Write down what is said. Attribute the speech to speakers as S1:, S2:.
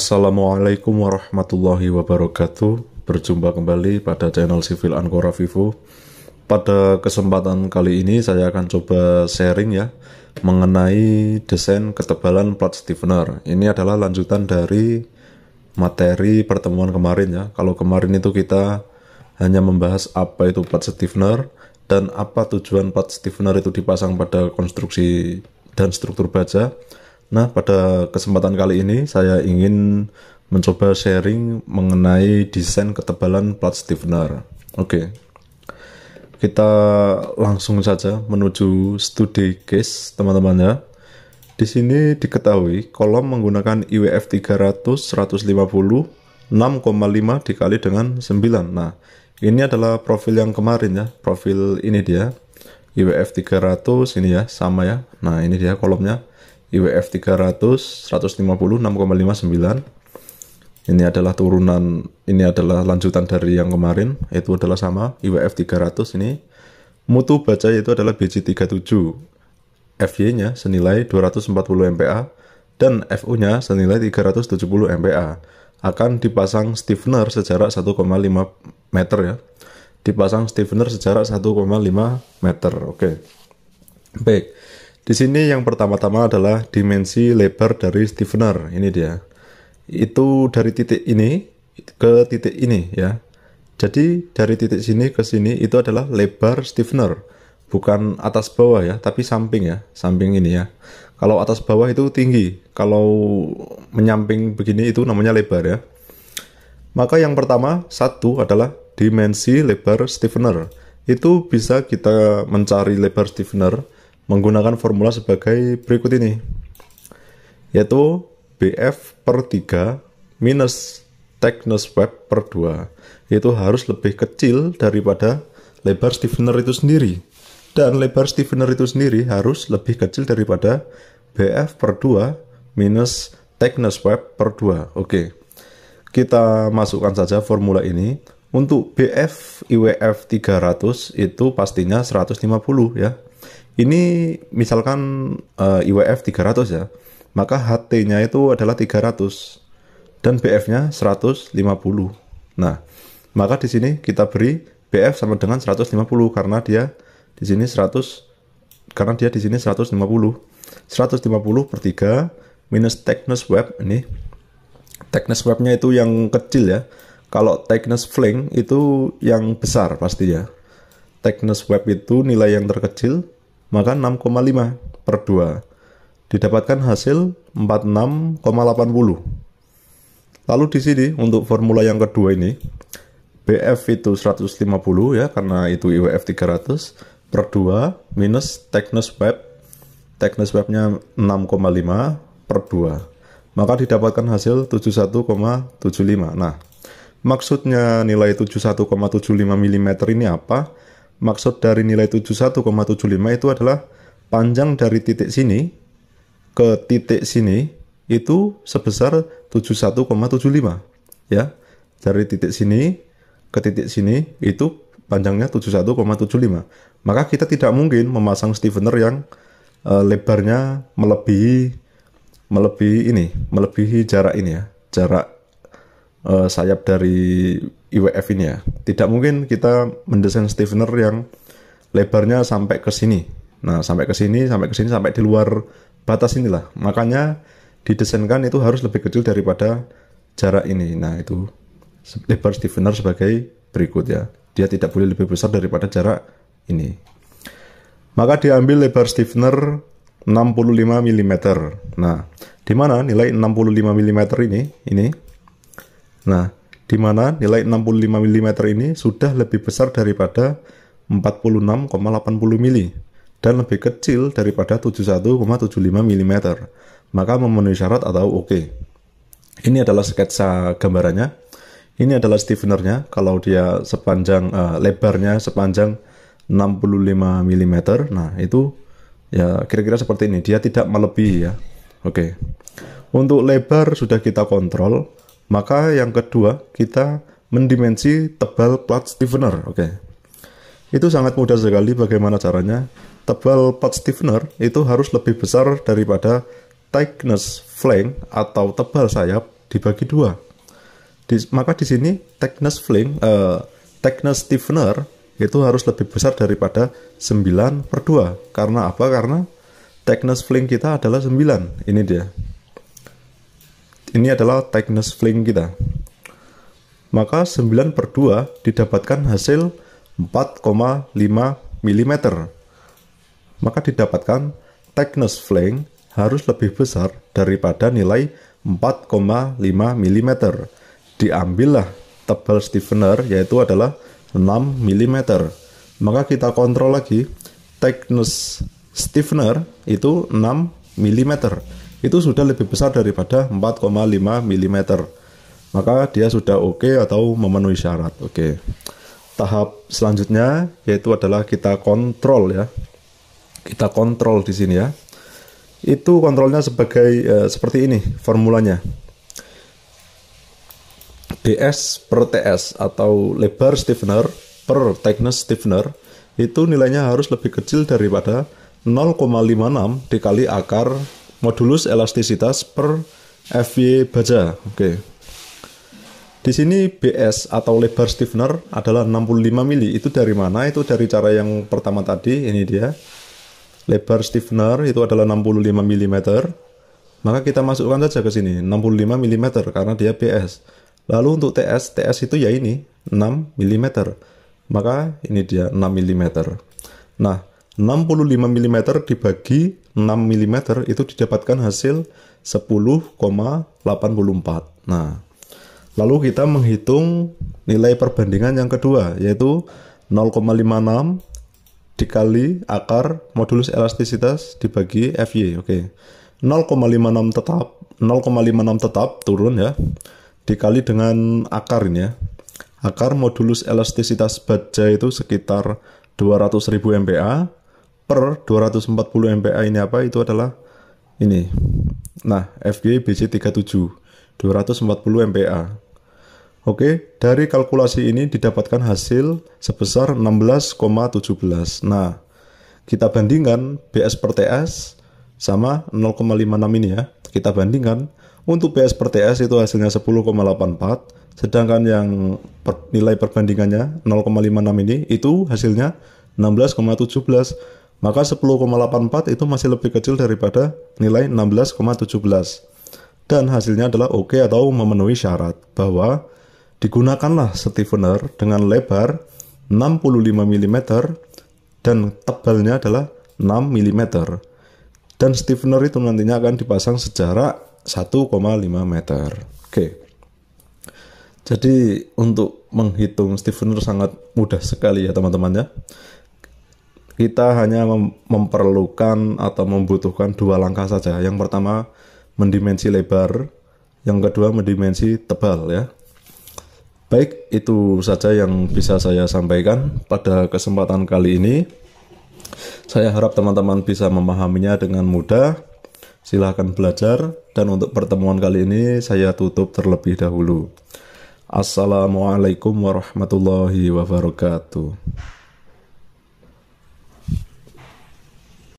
S1: Assalamualaikum warahmatullahi wabarakatuh. Berjumpa kembali pada channel Civil Ankora Vivo. Pada kesempatan kali ini saya akan coba sharing ya mengenai desain ketebalan plat stiffener. Ini adalah lanjutan dari materi pertemuan kemarin ya. Kalau kemarin itu kita hanya membahas apa itu plat stiffener dan apa tujuan plat stiffener itu dipasang pada konstruksi dan struktur baja. Nah, pada kesempatan kali ini saya ingin mencoba sharing mengenai desain ketebalan plat stiffener. Oke. Kita langsung saja menuju studi case, teman-teman ya. Di sini diketahui kolom menggunakan IWF 300 150 6,5 dikali dengan 9. Nah, ini adalah profil yang kemarin ya, profil ini dia. IWF 300 ini ya, sama ya. Nah, ini dia kolomnya IWF 300 150 6,59 ini adalah turunan ini adalah lanjutan dari yang kemarin itu adalah sama IWF 300 ini mutu baca itu adalah BC37 FY nya senilai 240 MPA dan FU nya senilai 370 MPA akan dipasang stiffener sejarak 1,5 meter ya dipasang stiffener sejarak 1,5 meter oke okay. baik di sini yang pertama-tama adalah dimensi lebar dari stiffener. Ini dia. Itu dari titik ini ke titik ini ya. Jadi dari titik sini ke sini itu adalah lebar stiffener. Bukan atas bawah ya, tapi samping ya. Samping ini ya. Kalau atas bawah itu tinggi. Kalau menyamping begini itu namanya lebar ya. Maka yang pertama, satu adalah dimensi lebar stiffener. Itu bisa kita mencari lebar stiffener menggunakan formula sebagai berikut ini yaitu BF per 3 minus thickness web per 2 itu harus lebih kecil daripada lebar stiffener itu sendiri dan lebar stiffener itu sendiri harus lebih kecil daripada BF per 2 minus thickness web per 2 oke kita masukkan saja formula ini untuk BF IWF 300 itu pastinya 150 ya ini misalkan uh, IWF 300 ya, maka HT-nya itu adalah 300 dan BF-nya 150. Nah, maka di sini kita beri BF sama dengan 150 karena dia di sini 100 karena dia di sini 150. 150 per 3 minus thickness web ini. Thickness webnya itu yang kecil ya. Kalau thickness fling itu yang besar pasti ya thickness web itu nilai yang terkecil, maka 6,5 per 2. Didapatkan hasil 46,80. Lalu di sini untuk formula yang kedua ini, BF itu 150 ya, karena itu IWF 300, per 2 minus thickness web, thickness webnya 6,5 per 2. Maka didapatkan hasil 71,75. Nah, maksudnya nilai 71,75 mm ini apa? maksud dari nilai 71,75 itu adalah panjang dari titik sini ke titik sini itu sebesar 71,75 ya dari titik sini ke titik sini itu panjangnya 71,75 maka kita tidak mungkin memasang stiffener yang e, lebarnya melebihi melebihi ini melebihi jarak ini ya jarak e, sayap dari IWF ini ya. Tidak mungkin kita mendesain stiffener yang lebarnya sampai ke sini. Nah, sampai ke sini, sampai ke sini, sampai di luar batas inilah. Makanya didesainkan itu harus lebih kecil daripada jarak ini. Nah, itu lebar stiffener sebagai berikut ya. Dia tidak boleh lebih besar daripada jarak ini. Maka diambil lebar stiffener 65 mm. Nah, di mana nilai 65 mm ini? Ini. Nah, di mana nilai 65 mm ini sudah lebih besar daripada 46,80 mm dan lebih kecil daripada 71,75 mm, maka memenuhi syarat atau oke. Okay. Ini adalah sketsa gambarannya. Ini adalah stiffenernya, kalau dia sepanjang uh, lebarnya sepanjang 65 mm. Nah, itu ya kira-kira seperti ini. Dia tidak melebihi ya. Oke. Okay. Untuk lebar sudah kita kontrol, maka yang kedua, kita mendimensi tebal plat stiffener. Oke. Okay. Itu sangat mudah sekali bagaimana caranya. Tebal plat stiffener itu harus lebih besar daripada thickness flank atau tebal sayap dibagi dua. Di, maka di sini thickness flank, uh, eh, thickness stiffener itu harus lebih besar daripada 9 per 2. Karena apa? Karena thickness flank kita adalah 9. Ini dia. Ini adalah thickness fling kita. Maka 9 per 2 didapatkan hasil 4,5 mm. Maka didapatkan thickness fling harus lebih besar daripada nilai 4,5 mm. Diambillah tebal stiffener yaitu adalah 6 mm. Maka kita kontrol lagi thickness stiffener itu 6 mm itu sudah lebih besar daripada 4,5 mm. Maka dia sudah oke okay atau memenuhi syarat. Oke. Okay. Tahap selanjutnya yaitu adalah kita kontrol ya. Kita kontrol di sini ya. Itu kontrolnya sebagai e, seperti ini formulanya. DS per TS atau lebar stiffener per thickness stiffener itu nilainya harus lebih kecil daripada 0,56 dikali akar modulus elastisitas per FY baja. Oke. Di sini BS atau lebar stiffener adalah 65 mm. Itu dari mana? Itu dari cara yang pertama tadi, ini dia. Lebar stiffener itu adalah 65 mm. Maka kita masukkan saja ke sini, 65 mm karena dia BS. Lalu untuk TS, TS itu ya ini, 6 mm. Maka ini dia 6 mm. Nah, 65 mm dibagi 6 mm itu didapatkan hasil 10,84. Nah, lalu kita menghitung nilai perbandingan yang kedua yaitu 0,56 dikali akar modulus elastisitas dibagi FY. Oke. 0,56 tetap 0,56 tetap turun ya. Dikali dengan akar ini ya. Akar modulus elastisitas baja itu sekitar 200.000 MPa per 240 MPa ini apa itu adalah ini nah FGBC BC37 240 MPa Oke, dari kalkulasi ini didapatkan hasil sebesar 16,17. Nah, kita bandingkan BS per TS sama 0,56 ini ya. Kita bandingkan untuk BS per TS itu hasilnya 10,84, sedangkan yang per, nilai perbandingannya 0,56 ini itu hasilnya 16,17 maka 10,84 itu masih lebih kecil daripada nilai 16,17. Dan hasilnya adalah oke okay atau memenuhi syarat bahwa digunakanlah stiffener dengan lebar 65 mm dan tebalnya adalah 6 mm. Dan stiffener itu nantinya akan dipasang sejarak 1,5 meter. Oke. Jadi untuk menghitung stiffener sangat mudah sekali ya teman-teman ya kita hanya mem memperlukan atau membutuhkan dua langkah saja. Yang pertama mendimensi lebar, yang kedua mendimensi tebal ya. Baik, itu saja yang bisa saya sampaikan pada kesempatan kali ini. Saya harap teman-teman bisa memahaminya dengan mudah. Silahkan belajar dan untuk pertemuan kali ini saya tutup terlebih dahulu. Assalamualaikum warahmatullahi wabarakatuh.